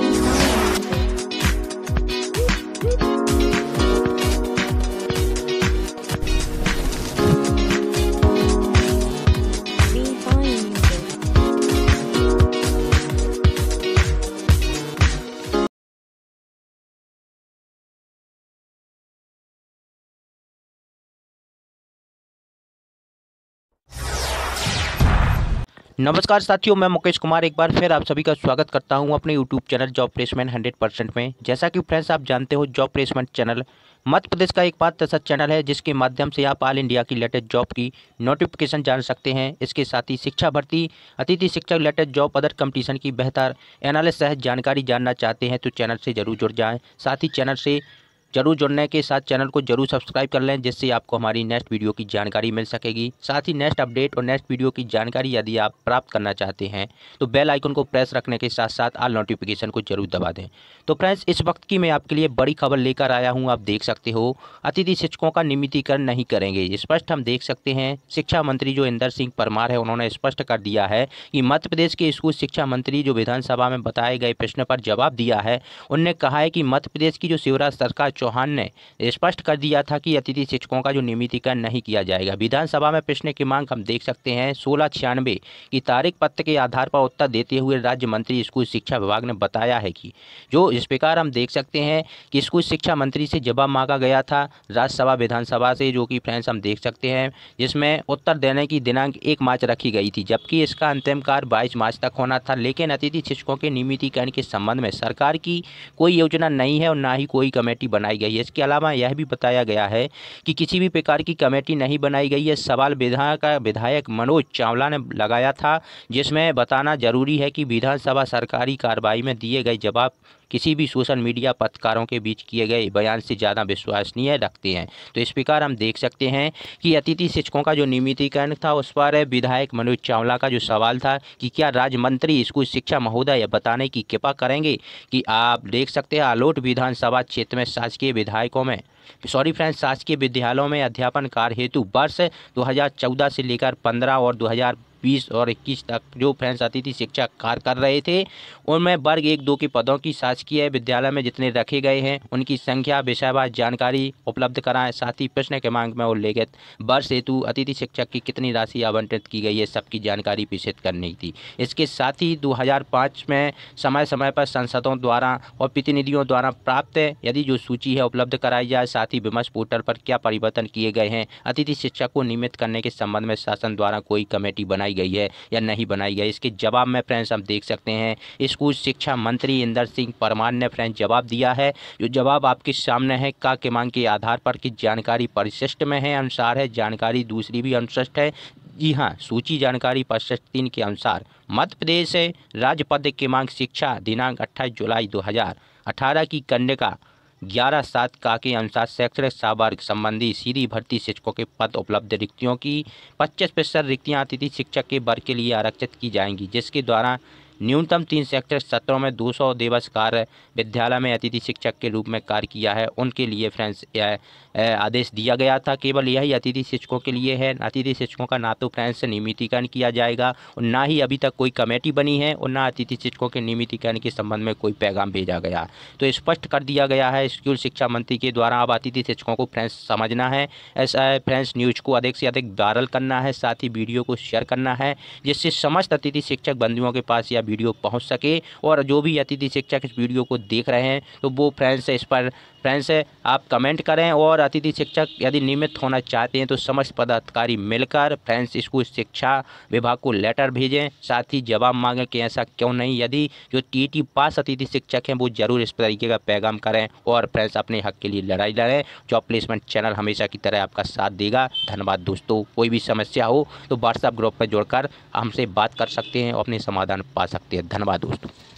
me. नमस्कार साथियों मैं मुकेश कुमार एक बार फिर आप सभी का स्वागत करता हूं अपने YouTube channel job placement hundred percent में जैसा कि फ्रेंड्स आप जानते हो job placement channel Madhya Pradesh का एक पात्र ऐसा चैनल है जिसके माध्यम से आप ऑल इंडिया की लेटेस्ट जॉब की नोटिफिकेशन जान सकते हैं इसके साथ ही शिक्षा भर्ती अतिथि शिक्षक लेटेस्ट जॉब अदर कंपटीशन की बेहतर एनालिस सहित जानकारी जानना चाहते हैं तो चैनल से जरूर जुड़ जाएँ साथ ही चैनल से जरूर जुड़ने के साथ चैनल को जरूर सब्सक्राइब कर लें जिससे आपको हमारी नेक्स्ट वीडियो की जानकारी मिल सकेगी साथ ही नेक्स्ट अपडेट और नेक्स्ट वीडियो की जानकारी यदि आप प्राप्त करना चाहते हैं तो बेल आइकन को प्रेस रखने के साथ साथ आल नोटिफिकेशन को जरूर दबा दें तो फ्रेंड्स इस वक्त की मैं आपके लिए बड़ी खबर लेकर आया हूँ आप देख सकते हो अतिथि शिक्षकों का निमितीकरण नहीं करेंगे स्पष्ट हम देख सकते हैं शिक्षा मंत्री जो इंदर सिंह परमार है उन्होंने स्पष्ट कर दिया है कि मध्य प्रदेश के स्कूल शिक्षा मंत्री जो विधानसभा में बताए गए प्रश्न पर जवाब दिया है उनने कहा है कि मध्य प्रदेश की जो शिवराज सरकार चौहान ने स्पष्ट कर दिया था कि अतिथि शिक्षकों का जो नियमितीकरण नहीं किया जाएगा विधानसभा में प्रश्न की मांग हम देख सकते हैं सोलह छियानवे की तारीख पत्र के आधार पर उत्तर देते हुए राज्य मंत्री स्कूल शिक्षा विभाग ने बताया है कि जो इस प्रकार हम देख सकते हैं कि स्कूल शिक्षा मंत्री से जवाब मांगा गया था राज्यसभा विधानसभा से जो कि फ्रेंड्स हम देख सकते हैं जिसमें उत्तर देने की दिनांक एक मार्च रखी गई थी जबकि इसका अंतिम कार बाईस मार्च तक होना था लेकिन अतिथि शिक्षकों के नियमितीकरण के संबंध में सरकार की कोई योजना नहीं है और ना ही कोई कमेटी बना बनाई गई है इसके अलावा यह भी बताया गया है कि किसी भी प्रकार की कमेटी नहीं बनाई गई है सवाल विधायक विधायक मनोज चावला ने लगाया था जिसमें बताना जरूरी है कि विधानसभा सरकारी कार्रवाई में दिए गए जवाब किसी भी सोशल मीडिया पत्रकारों के बीच किए गए बयान से ज़्यादा विश्वसनीय रखते हैं तो इस प्रकार हम देख सकते हैं कि अतिथि शिक्षकों का जो नियमितीकरण था उस पर विधायक मनोज चावला का जो सवाल था कि क्या राज्य मंत्री स्कूल शिक्षा महोदय बताने की कृपा करेंगे कि आप देख सकते हैं आलोट विधानसभा क्षेत्र में शासकीय विधायकों में सॉरी फ्रेंड्स शासकीय विद्यालयों में अध्यापन कार्य हेतु वर्ष दो से लेकर पंद्रह और दो बीस और इक्कीस तक जो फैंस आती थी शिक्षा कार्य कर रहे थे उनमें वर्ग एक दो के पदों की शासकीय विद्यालय में जितने रखे गए हैं उनकी संख्या विषयवार जानकारी उपलब्ध कराएं साथ ही प्रश्न क्रमांक में उल्लेखित वर्ष हेतु अतिथि शिक्षक की कितनी राशि आवंटित की गई है सबकी जानकारी प्रेषित करनी थी इसके साथ ही दो में समय समय पर संसदों द्वारा और प्रतिनिधियों द्वारा प्राप्त यदि जो सूची है उपलब्ध कराई जाए साथ ही विमर्श पोर्टल पर क्या परिवर्तन किए गए हैं अतिथि शिक्षक को नियमित करने के संबंध में शासन द्वारा कोई कमेटी बनाई बनाई गई है या नहीं बनाई गई इसके जवाब में फ्रेंड्स हम देख सकते हैं स्कूल शिक्षा मंत्री इंदर सिंह परमार ने फ्रेंड्स जवाब दिया है जो जवाब आपके सामने है का के मांग के आधार पर कि जानकारी परिशिष्ट में है अनुसार है जानकारी दूसरी भी अनुशिष्ट है जी हाँ सूची जानकारी परिशिष्ट तीन के अनुसार मध्य प्रदेश राज्य पद के मांग शिक्षा दिनांक अट्ठाईस जुलाई 2018 की कन्या ग्यारह सात का के अनुसार शैक्षणिक सावर्ग संबंधी सीधी भर्ती शिक्षकों के पद उपलब्ध रिक्तियों की पच्चीस प्रतिशत रिक्तियाँ अतिथि शिक्षक के वर्ग के लिए आरक्षित की जाएंगी जिसके द्वारा न्यूनतम तीन सेक्टर सत्रों में दो सौ दिवस कार्य विद्यालय में अतिथि शिक्षक के रूप में कार्य किया है उनके लिए फ्रेंड्स यह आदेश दिया गया था केवल यही अतिथि शिक्षकों के लिए है अतिथि शिक्षकों का ना तो फ्रेंड्स नियमितीकरण किया जाएगा और ना ही अभी तक कोई कमेटी बनी है और ना अतिथि शिक्षकों के नियमितीकरण के संबंध में कोई पैगाम भेजा गया तो स्पष्ट कर दिया गया है स्कूल शिक्षा मंत्री के द्वारा अब अतिथि शिक्षकों को फ्रेंड्स समझना है ऐसा फ्रेंड्स न्यूज को अधिक से अधिक वायरल करना है साथ ही वीडियो को शेयर करना है जिससे समस्त अतिथि शिक्षक बंधुओं के पास यह वीडियो पहुंच सके और जो भी अतिथि शिक्षक इस वीडियो को देख रहे हैं तो वो फ्रेंड्स इस पर फ्रेंड्स आप कमेंट करें और अतिथि शिक्षक यदि नियमित होना चाहते हैं तो समस्त पदाधिकारी मिलकर फ्रेंड्स स्कूल शिक्षा विभाग को लेटर भेजें साथ ही जवाब मांगें कि ऐसा क्यों नहीं यदि जो टी e पास अतिथि शिक्षक हैं वो ज़रूर इस तरीके का पैगाम करें और फ्रेंड्स अपने हक के लिए लड़ाई लड़ें जॉब प्लेसमेंट चैनल हमेशा की तरह आपका साथ देगा धन्यवाद दोस्तों कोई भी समस्या हो तो व्हाट्सएप ग्रुप पर जुड़कर हमसे बात कर सकते हैं और अपने समाधान पा सकते सकती है धन्यवाद दोस्तों